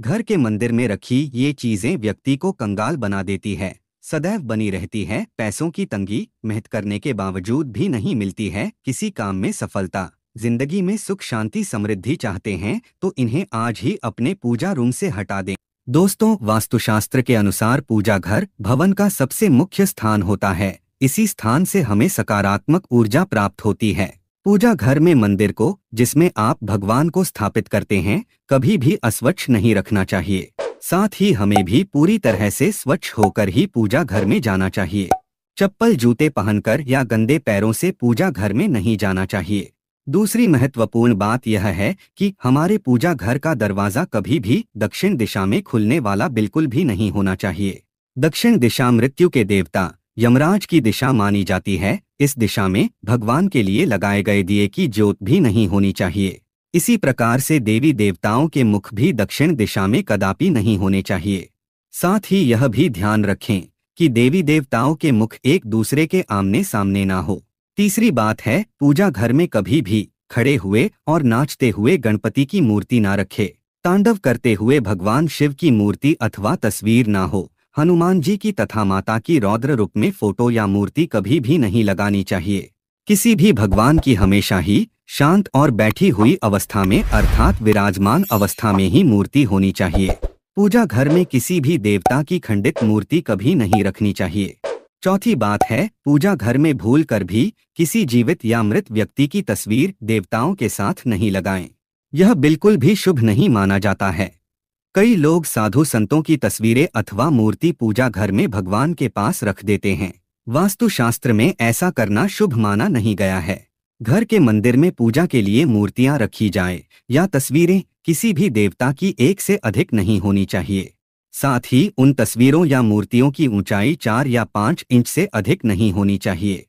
घर के मंदिर में रखी ये चीजें व्यक्ति को कंगाल बना देती है सदैव बनी रहती है पैसों की तंगी मेहनत करने के बावजूद भी नहीं मिलती है किसी काम में सफलता जिंदगी में सुख शांति समृद्धि चाहते हैं तो इन्हें आज ही अपने पूजा रूम से हटा दें दोस्तों वास्तुशास्त्र के अनुसार पूजा घर भवन का सबसे मुख्य स्थान होता है इसी स्थान से हमें सकारात्मक ऊर्जा प्राप्त होती है पूजा घर में मंदिर को जिसमें आप भगवान को स्थापित करते हैं कभी भी अस्वच्छ नहीं रखना चाहिए साथ ही हमें भी पूरी तरह से स्वच्छ होकर ही पूजा घर में जाना चाहिए चप्पल जूते पहनकर या गंदे पैरों से पूजा घर में नहीं जाना चाहिए दूसरी महत्वपूर्ण बात यह है कि हमारे पूजा घर का दरवाज़ा कभी भी दक्षिण दिशा में खुलने वाला बिल्कुल भी नहीं होना चाहिए दक्षिण दिशा मृत्यु के देवता यमराज की दिशा मानी जाती है इस दिशा में भगवान के लिए लगाए गए दिए की ज्योत भी नहीं होनी चाहिए इसी प्रकार से देवी देवताओं के मुख भी दक्षिण दिशा में कदापि नहीं होने चाहिए साथ ही यह भी ध्यान रखें कि देवी देवताओं के मुख एक दूसरे के आमने सामने ना हो तीसरी बात है पूजा घर में कभी भी खड़े हुए और नाचते हुए गणपति की मूर्ति ना रखे तांडव करते हुए भगवान शिव की मूर्ति अथवा तस्वीर ना हो हनुमान जी की तथा माता की रौद्र रूप में फोटो या मूर्ति कभी भी नहीं लगानी चाहिए किसी भी भगवान की हमेशा ही शांत और बैठी हुई अवस्था में अर्थात विराजमान अवस्था में ही मूर्ति होनी चाहिए पूजा घर में किसी भी देवता की खंडित मूर्ति कभी नहीं रखनी चाहिए चौथी बात है पूजा घर में भूल कर भी किसी जीवित या मृत व्यक्ति की तस्वीर देवताओं के साथ नहीं लगाएं। यह बिल्कुल भी शुभ नहीं माना जाता है कई लोग साधु संतों की तस्वीरें अथवा मूर्ति पूजा घर में भगवान के पास रख देते हैं वास्तुशास्त्र में ऐसा करना शुभ माना नहीं गया है घर के मंदिर में पूजा के लिए मूर्तियां रखी जाए या तस्वीरें किसी भी देवता की एक से अधिक नहीं होनी चाहिए साथ ही उन तस्वीरों या मूर्तियों की ऊंचाई चार या पांच इंच से अधिक नहीं होनी चाहिए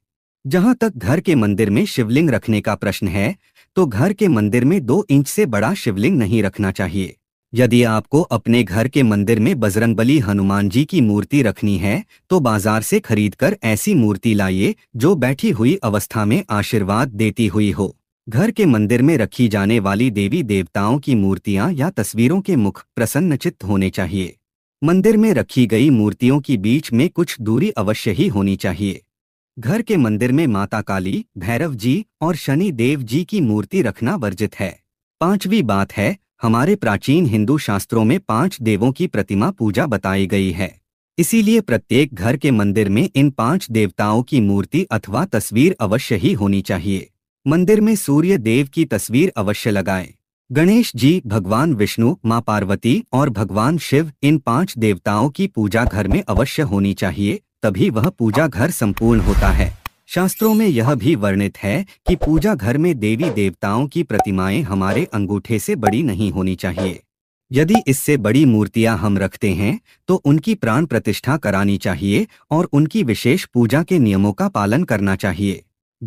जहाँ तक घर के मंदिर में शिवलिंग रखने का प्रश्न है तो घर के मंदिर में दो इंच से बड़ा शिवलिंग नहीं रखना चाहिए यदि आपको अपने घर के मंदिर में बजरंगबली हनुमान जी की मूर्ति रखनी है तो बाजार से खरीदकर ऐसी मूर्ति लाइए जो बैठी हुई अवस्था में आशीर्वाद देती हुई हो घर के मंदिर में रखी जाने वाली देवी देवताओं की मूर्तियां या तस्वीरों के मुख प्रसन्नचित्त होने चाहिए मंदिर में रखी गई मूर्तियों की बीच में कुछ दूरी अवश्य ही होनी चाहिए घर के मंदिर में माता काली भैरव जी और शनि देव जी की मूर्ति रखना वर्जित है पांचवी बात है हमारे प्राचीन हिंदू शास्त्रों में पांच देवों की प्रतिमा पूजा बताई गई है इसीलिए प्रत्येक घर के मंदिर में इन पांच देवताओं की मूर्ति अथवा तस्वीर अवश्य ही होनी चाहिए मंदिर में सूर्य देव की तस्वीर अवश्य लगाएं। गणेश जी भगवान विष्णु माँ पार्वती और भगवान शिव इन पांच देवताओं की पूजा घर में अवश्य होनी चाहिए तभी वह पूजा घर संपूर्ण होता है शास्त्रों में यह भी वर्णित है कि पूजा घर में देवी देवताओं की प्रतिमाएं हमारे अंगूठे से बड़ी नहीं होनी चाहिए यदि इससे बड़ी मूर्तियां हम रखते हैं तो उनकी प्राण प्रतिष्ठा करानी चाहिए और उनकी विशेष पूजा के नियमों का पालन करना चाहिए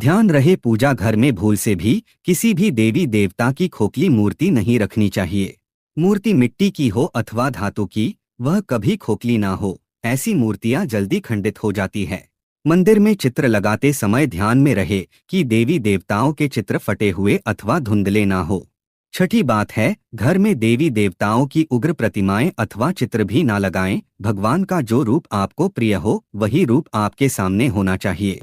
ध्यान रहे पूजा घर में भूल से भी किसी भी देवी देवता की खोखली मूर्ति नहीं रखनी चाहिए मूर्ति मिट्टी की हो अथवा धातु की वह कभी खोखली ना हो ऐसी मूर्तियां जल्दी खंडित हो जाती है मंदिर में चित्र लगाते समय ध्यान में रहे कि देवी देवताओं के चित्र फटे हुए अथवा धुंधले ना हो छठी बात है घर में देवी देवताओं की उग्र प्रतिमाएं अथवा चित्र भी ना लगाएं भगवान का जो रूप आपको प्रिय हो वही रूप आपके सामने होना चाहिए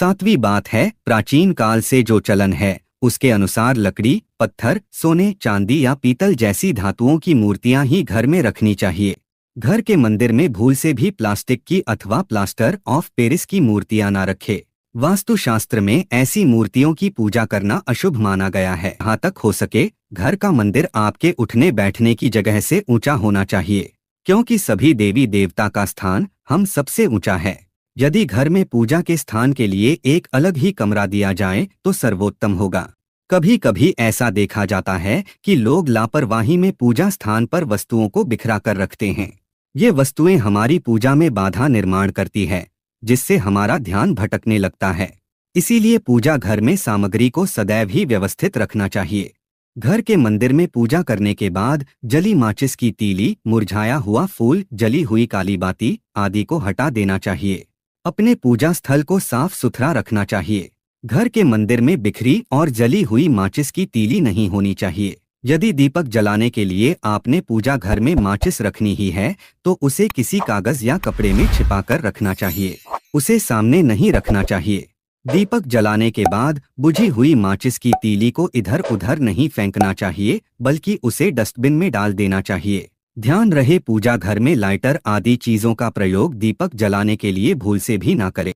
सातवीं बात है प्राचीन काल से जो चलन है उसके अनुसार लकड़ी पत्थर सोने चांदी या पीतल जैसी धातुओं की मूर्तियां ही घर में रखनी चाहिए घर के मंदिर में भूल से भी प्लास्टिक की अथवा प्लास्टर ऑफ पेरिस की मूर्तियां ना रखे वास्तुशास्त्र में ऐसी मूर्तियों की पूजा करना अशुभ माना गया है यहाँ तक हो सके घर का मंदिर आपके उठने बैठने की जगह से ऊंचा होना चाहिए क्योंकि सभी देवी देवता का स्थान हम सबसे ऊंचा है यदि घर में पूजा के स्थान के लिए एक अलग ही कमरा दिया जाए तो सर्वोत्तम होगा कभी कभी ऐसा देखा जाता है कि लोग लापरवाही में पूजा स्थान पर वस्तुओं को बिखरा कर रखते हैं ये वस्तुएं हमारी पूजा में बाधा निर्माण करती है जिससे हमारा ध्यान भटकने लगता है इसीलिए पूजा घर में सामग्री को सदैव ही व्यवस्थित रखना चाहिए घर के मंदिर में पूजा करने के बाद जली माचिस की तीली मुरझाया हुआ फूल जली हुई काली बाती आदि को हटा देना चाहिए अपने पूजा स्थल को साफ सुथरा रखना चाहिए घर के मंदिर में बिखरी और जली हुई माचिस की तीली नहीं होनी चाहिए यदि दीपक जलाने के लिए आपने पूजा घर में माचिस रखनी ही है तो उसे किसी कागज या कपड़े में छिपाकर रखना चाहिए उसे सामने नहीं रखना चाहिए दीपक जलाने के बाद बुझी हुई माचिस की तीली को इधर उधर नहीं फेंकना चाहिए बल्कि उसे डस्टबिन में डाल देना चाहिए ध्यान रहे पूजा घर में लाइटर आदि चीजों का प्रयोग दीपक जलाने के लिए भूल से भी ना करें